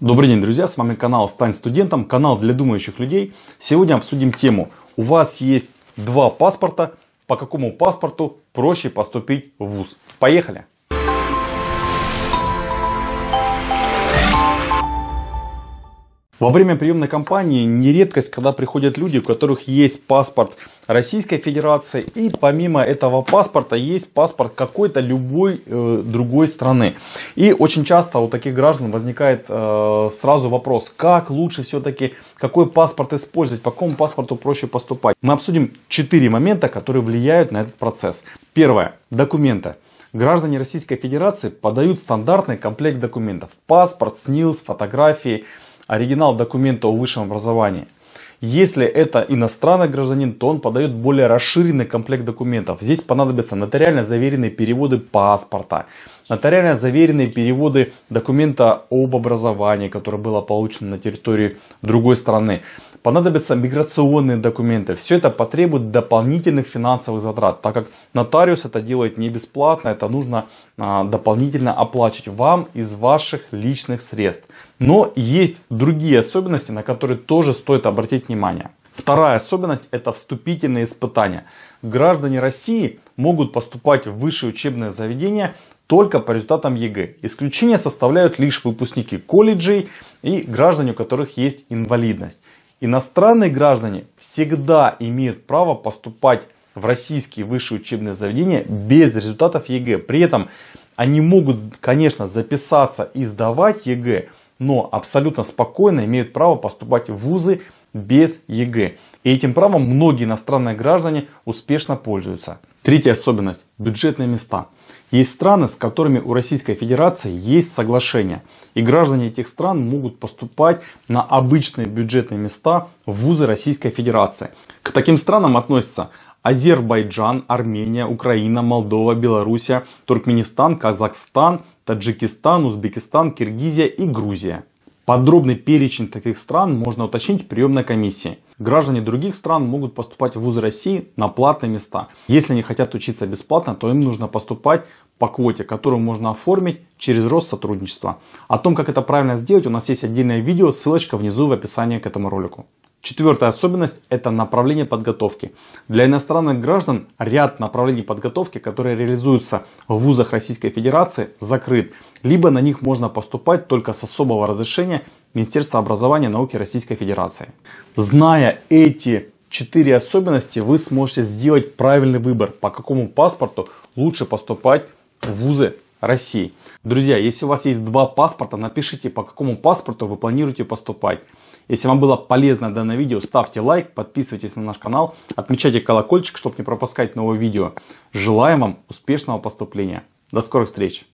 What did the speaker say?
Добрый день, друзья! С вами канал «Стань студентом», канал для думающих людей. Сегодня обсудим тему «У вас есть два паспорта, по какому паспорту проще поступить в ВУЗ?» Поехали! Во время приемной кампании не редкость, когда приходят люди, у которых есть паспорт Российской Федерации и помимо этого паспорта есть паспорт какой-то любой э, другой страны. И очень часто у таких граждан возникает э, сразу вопрос, как лучше все-таки, какой паспорт использовать, по какому паспорту проще поступать. Мы обсудим 4 момента, которые влияют на этот процесс. Первое. Документы граждане Российской Федерации подают стандартный комплект документов. Паспорт, СНИЛС, фотографии, оригинал документа о высшем образовании. Если это иностранный гражданин, то он подает более расширенный комплект документов. Здесь понадобятся нотариально заверенные переводы паспорта, нотариально заверенные переводы документа об образовании, которое было получено на территории другой страны, понадобятся миграционные документы. Все это потребует дополнительных финансовых затрат, так как нотариус это делает не бесплатно, это нужно а, дополнительно оплачивать вам из ваших личных средств. Но есть другие особенности, на которые тоже стоит обратить внимание. Вторая особенность – это вступительные испытания. Граждане России могут поступать в высшее учебное заведение только по результатам ЕГЭ. Исключение составляют лишь выпускники колледжей и граждане, у которых есть инвалидность. Иностранные граждане всегда имеют право поступать в российские высшие учебные заведения без результатов ЕГЭ. При этом они могут, конечно, записаться и сдавать ЕГЭ, но абсолютно спокойно имеют право поступать в вузы без ЕГЭ. И этим правом многие иностранные граждане успешно пользуются. Третья особенность – бюджетные места. Есть страны, с которыми у Российской Федерации есть соглашения. И граждане этих стран могут поступать на обычные бюджетные места в вузы Российской Федерации. К таким странам относятся Азербайджан, Армения, Украина, Молдова, Белоруссия, Туркменистан, Казахстан, Таджикистан, Узбекистан, Киргизия и Грузия. Подробный перечень таких стран можно уточнить в приемной комиссии. Граждане других стран могут поступать в вузы России на платные места. Если они хотят учиться бесплатно, то им нужно поступать по квоте, которую можно оформить через Россотрудничество. О том, как это правильно сделать, у нас есть отдельное видео, ссылочка внизу в описании к этому ролику. Четвертая особенность – это направление подготовки. Для иностранных граждан ряд направлений подготовки, которые реализуются в вузах Российской Федерации, закрыт. Либо на них можно поступать только с особого разрешения Министерства образования и науки Российской Федерации. Зная эти четыре особенности, вы сможете сделать правильный выбор, по какому паспорту лучше поступать в вузы России. Друзья, если у вас есть два паспорта, напишите, по какому паспорту вы планируете поступать. Если вам было полезно данное видео, ставьте лайк, подписывайтесь на наш канал, отмечайте колокольчик, чтобы не пропускать новые видео. Желаем вам успешного поступления. До скорых встреч!